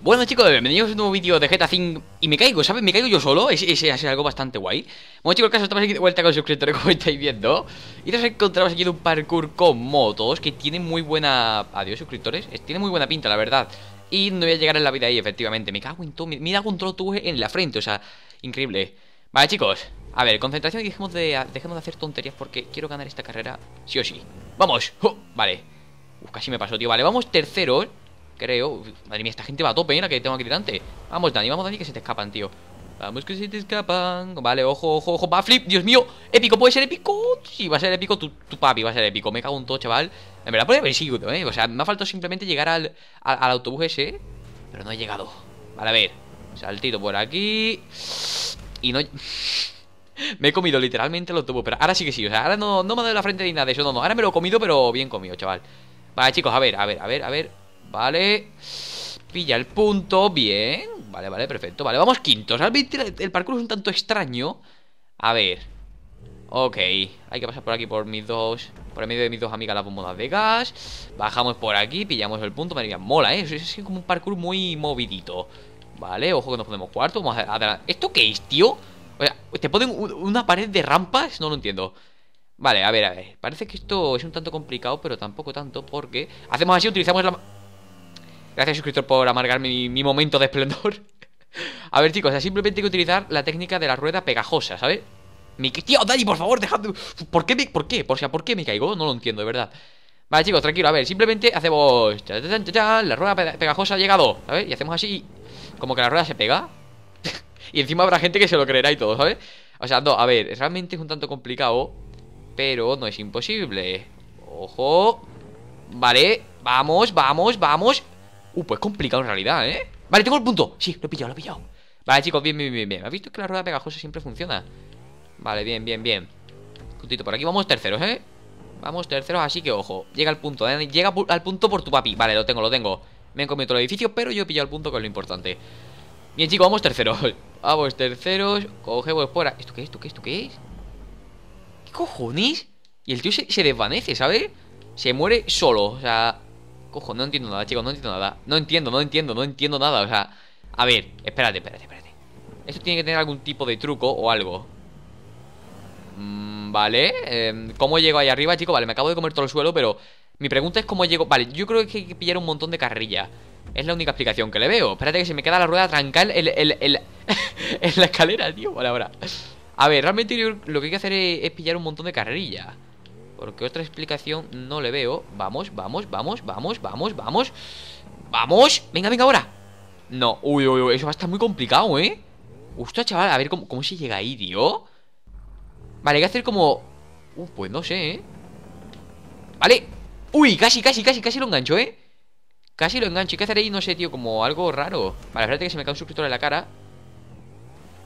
Bueno chicos, bienvenidos a un nuevo vídeo de GTA 5 Y me caigo, ¿sabes? Me caigo yo solo, es, es, algo bastante guay Bueno chicos, caso estamos aquí de vuelta con suscriptores como estáis viendo Y nos encontramos aquí en un parkour con motos Que tiene muy buena... adiós suscriptores Tiene muy buena pinta, la verdad Y no voy a llegar en la vida ahí, efectivamente Me cago en todo, me, da control en la frente, o sea, increíble Vale chicos, a ver, concentración y dejemos de, dejemos de hacer tonterías Porque quiero ganar esta carrera sí o sí ¡Vamos! ¡Oh! Vale Uf, casi me pasó, tío Vale, vamos terceros creo. Madre mía, esta gente va a tope, ¿eh? La que tengo aquí delante. Vamos, Dani, vamos, Dani, que se te escapan, tío. Vamos, que se te escapan. Vale, ojo, ojo, ojo. Va, flip, Dios mío. Épico, puede ser épico. Sí, va a ser épico. Tu, tu papi va a ser épico. Me cago en todo, chaval. En verdad, podría haber sido, ¿eh? O sea, me ha faltado simplemente llegar al, al, autobús ese. Pero no he llegado. Vale, a ver. Saltito por aquí. Y no. me he comido literalmente el autobús. Pero ahora sí que sí. O sea, ahora no, me ha dado la frente ni nada de eso. No, no. Ahora me lo he comido, pero bien comido, chaval. Vale, chicos, a ver, a ver, a ver, a ver. Vale. Pilla el punto. Bien. Vale, vale, perfecto. Vale, vamos quintos. El parkour es un tanto extraño. A ver. Ok. Hay que pasar por aquí por mis dos... Por el medio de mis dos amigas las bombonas de gas. Bajamos por aquí, pillamos el punto. Madre mola, ¿eh? Es como un parkour muy movidito. Vale, ojo que nos ponemos cuarto. Vamos a ¿Esto qué es, tío? O sea, ¿te ponen una pared de rampas? No lo entiendo. Vale, a ver, a ver. Parece que esto es un tanto complicado, pero tampoco tanto, porque... Hacemos así, utilizamos la... Gracias, suscriptor, por amargar mi, momento de esplendor. a ver, chicos, o sea, simplemente hay que utilizar la técnica de la rueda pegajosa, ¿sabes? Mi... Tío, Dani, por favor, dejadme... ¿Por qué me... ¿Por qué? Por ¿por qué me caigo? No lo entiendo, de verdad. Vale, chicos, tranquilo. A ver, simplemente hacemos... La rueda pegajosa ha llegado, ¿sabes? Y hacemos así... Como que la rueda se pega. y encima habrá gente que se lo creerá y todo, ¿sabes? O sea, no, a ver, realmente es un tanto complicado. Pero no es imposible. Ojo. Vale, vamos, vamos, vamos. Uh, pues complicado en realidad, ¿eh? Vale, tengo el punto. Sí, lo he pillado, lo he pillado. Vale, chicos, bien, bien, bien, bien. ¿Has visto que la rueda pegajosa siempre funciona? Vale, bien, bien, bien. Puntito, por aquí vamos terceros, ¿eh? Vamos terceros, así que ojo. Llega al punto, ¿eh? Llega al punto por tu papi. Vale, lo tengo, lo tengo. Me he comido el edificio, pero yo he pillado el punto, que es lo importante. Bien, chicos, vamos terceros. Vamos terceros. Cogemos fuera. ¿Esto qué es? ¿Esto qué es? ¿Esto qué es? ¿Qué cojones? Y el tío se desvanece, ¿sabes? Se muere solo. O sea, Cojo, no entiendo nada, chicos, no entiendo nada. No entiendo, no entiendo, no entiendo nada. O sea, a ver, espérate, espérate, espérate. Esto tiene que tener algún tipo de truco o algo. Mm, vale, em, ¿cómo llego ahí arriba, chicos? Vale, me acabo de comer todo el suelo, pero mi pregunta es cómo llego. Vale, yo creo que hay que pillar un montón de carrilla. Es la única explicación que le veo. Espérate que se me queda la rueda trancal, en, el, el en, la escalera, tío. Vale, ahora. A ver, realmente lo que hay que hacer es, es pillar un montón de carrilla. Porque otra explicación no le veo. Vamos, vamos, vamos, vamos, vamos, vamos. ¡Vamos! ¡Venga, venga, ahora! No, uy, uy, uy, eso va a estar muy complicado, ¿eh? justo chaval, a ver cómo, cómo se llega ahí, tío. Vale, hay que hacer como... Uh, pues no sé, ¿eh? Vale. Uy, casi, casi, casi, casi lo engancho, ¿eh? Casi lo engancho. Hay que hacer ahí, no sé, tío, como algo raro. Vale, espérate que se me cae un suscriptor en la cara.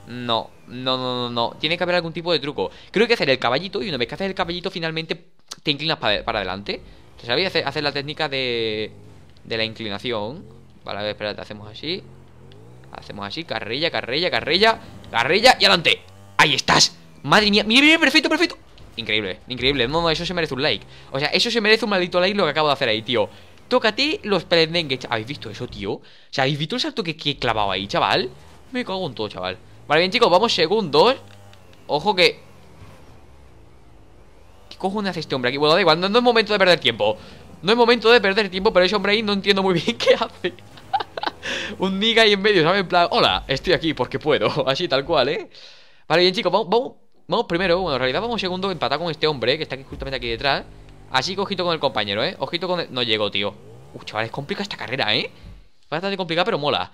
No, no, no, no, no. Tiene que haber algún tipo de truco. Creo que hacer el caballito y una vez que haces el caballito finalmente te inclinas para, adelante. ¿Sabéis? Hacer, la técnica de, de la inclinación. Vale, a ver, espérate, hacemos así. Hacemos así, carrilla, carrilla, carrilla, carrilla y adelante. Ahí estás. Madre mía, mira, mira, perfecto, perfecto. Increíble, increíble. No, no, eso se merece un like. O sea, eso se merece un maldito like lo que acabo de hacer ahí, tío. Tócate los pelendengues. ¿Habéis visto eso, tío? O sea, ¿habéis visto el salto que, que he clavado ahí, chaval? Me cago en todo, chaval. Vale, bien chicos, vamos segundos Ojo que... ¿Qué cojones hace este hombre aquí? Bueno, da igual, no, es momento de perder tiempo No es momento de perder tiempo, pero ese hombre ahí no entiendo muy bien qué hace Un niga ahí en medio, ¿sabes? En plan, hola, estoy aquí porque puedo Así, tal cual, ¿eh? Vale, bien chicos, vamos, vamos, primero Bueno, en realidad vamos segundo empatado con este hombre Que está justamente aquí detrás Así que ojito con el compañero, ¿eh? Ojito con el... No llego tío Uy, chaval, es complicada esta carrera, ¿eh? Bastante complicada, pero mola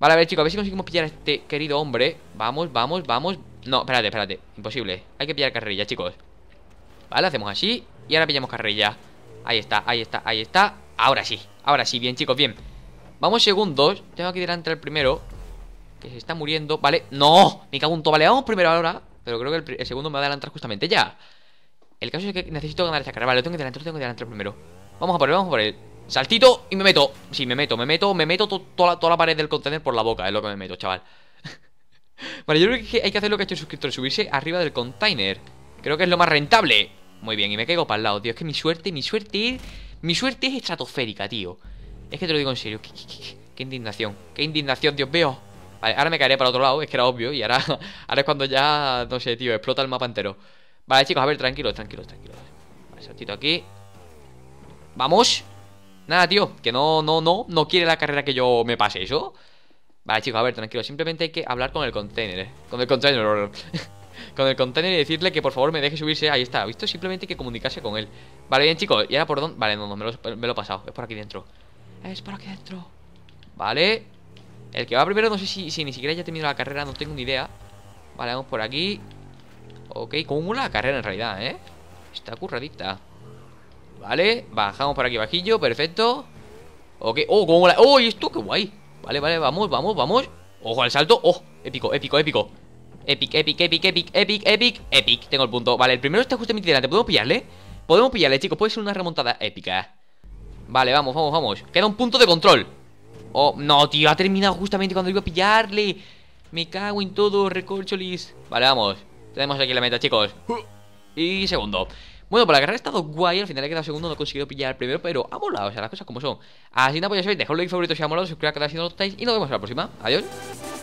Vale, a ver, chicos, a ver si conseguimos pillar a este querido hombre Vamos, vamos, vamos No, espérate, espérate, imposible Hay que pillar carrilla, chicos Vale, hacemos así Y ahora pillamos carrilla Ahí está, ahí está, ahí está Ahora sí, ahora sí, bien, chicos, bien Vamos segundos Tengo aquí delante el primero Que se está muriendo Vale, no Me cago en todo Vale, vamos primero ahora Pero creo que el, segundo me va a adelantar justamente ya El caso es que necesito ganar esta carrera Vale, lo tengo que adelantar, lo tengo que adelantar primero Vamos a por él, vamos a por él Saltito y me meto. Sí, me meto, me meto, me meto toda, la, pared del contenedor por la boca, es lo que me meto, chaval. vale, yo creo que hay que hacer lo que ha hecho el subirse arriba del container. Creo que es lo más rentable. Muy bien, y me caigo para el lado, tío. Es que mi suerte, mi suerte Mi suerte es estratosférica, tío. Es que te lo digo en serio. Qué, indignación. Qué indignación, Dios mío. Vale, ahora me caeré para otro lado, es que era obvio. Y ahora, ahora es cuando ya, no sé, tío, explota el mapa entero. Vale, chicos, a ver, tranquilo, tranquilo, tranquilo. Vale, saltito aquí. Vamos. Nada, tío, que no, no, no, no quiere la carrera que yo me pase eso. Vale, chicos, a ver, tranquilo, simplemente hay que hablar con el container, ¿eh? Con el container, con el container y decirle que por favor me deje subirse. Ahí está, visto, simplemente hay que comunicarse con él. Vale, bien, chicos, ¿y ahora por dónde? Vale, no, no, me lo, he pasado, es por aquí dentro. Es por aquí dentro. Vale. El que va primero, no sé si, ni siquiera haya terminado la carrera, no tengo ni idea. Vale, vamos por aquí. Ok, como la carrera en realidad, ¿eh? Está curradita. Vale, bajamos por aquí bajillo, perfecto Ok, oh, como la... Oh, esto? ¡Qué guay! Vale, vale, vamos, vamos, vamos Ojo al salto, oh, épico, épico, épico Epic, epic, epic, epic, epic, epic, Tengo el punto, vale, el primero está justamente delante ¿Podemos pillarle? Podemos pillarle, chicos, puede ser una remontada épica Vale, vamos, vamos, vamos Queda un punto de control Oh, no, tío, ha terminado justamente cuando iba a pillarle Me cago en todo, recorcholis Vale, vamos, tenemos aquí la meta, chicos Y segundo bueno, para pues la carrera ha estado guay, al final he quedado segundo, no he conseguido pillar el primero, pero ha molado, o sea, las cosas como son. Así nada, pues ya sabéis, Dejad un like favorito si ha molado, al canal si no lo estáis y nos vemos en la próxima. Adiós.